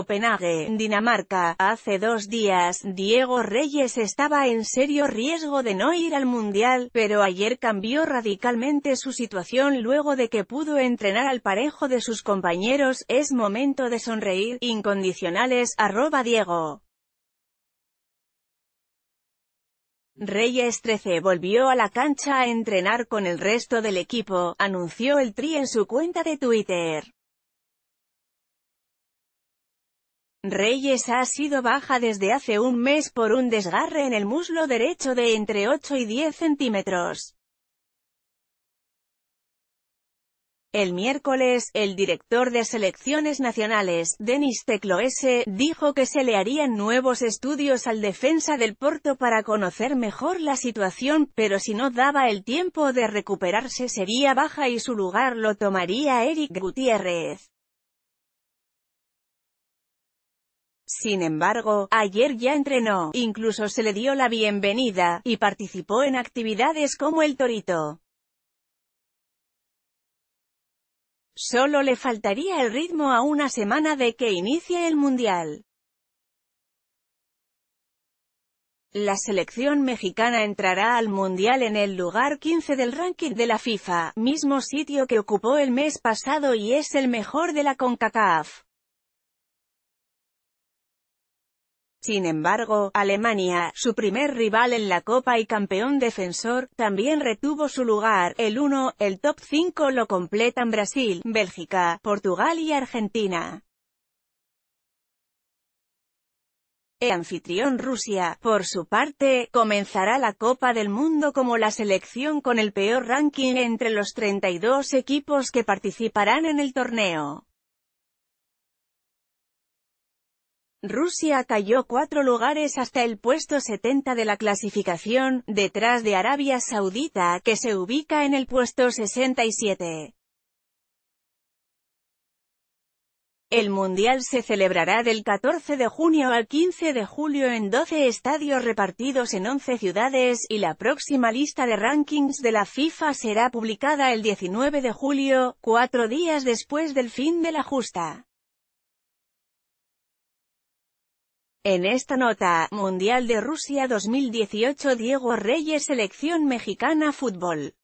Copenhague, Dinamarca. Hace dos días, Diego Reyes estaba en serio riesgo de no ir al Mundial, pero ayer cambió radicalmente su situación luego de que pudo entrenar al parejo de sus compañeros. Es momento de sonreír, incondicionales, arroba Diego. Reyes 13 volvió a la cancha a entrenar con el resto del equipo, anunció el Tri en su cuenta de Twitter. Reyes ha sido baja desde hace un mes por un desgarre en el muslo derecho de entre 8 y 10 centímetros. El miércoles, el director de selecciones nacionales, Denis Tecloese, dijo que se le harían nuevos estudios al defensa del Porto para conocer mejor la situación, pero si no daba el tiempo de recuperarse sería baja y su lugar lo tomaría Eric Gutiérrez. Sin embargo, ayer ya entrenó, incluso se le dio la bienvenida, y participó en actividades como el torito. Solo le faltaría el ritmo a una semana de que inicie el Mundial. La selección mexicana entrará al Mundial en el lugar 15 del ranking de la FIFA, mismo sitio que ocupó el mes pasado y es el mejor de la CONCACAF. Sin embargo, Alemania, su primer rival en la Copa y campeón defensor, también retuvo su lugar. El 1, el top 5 lo completan Brasil, Bélgica, Portugal y Argentina. El anfitrión Rusia, por su parte, comenzará la Copa del Mundo como la selección con el peor ranking entre los 32 equipos que participarán en el torneo. Rusia cayó cuatro lugares hasta el puesto 70 de la clasificación, detrás de Arabia Saudita, que se ubica en el puesto 67. El Mundial se celebrará del 14 de junio al 15 de julio en 12 estadios repartidos en 11 ciudades, y la próxima lista de rankings de la FIFA será publicada el 19 de julio, cuatro días después del fin de la justa. En esta nota, Mundial de Rusia 2018 Diego Reyes Selección Mexicana Fútbol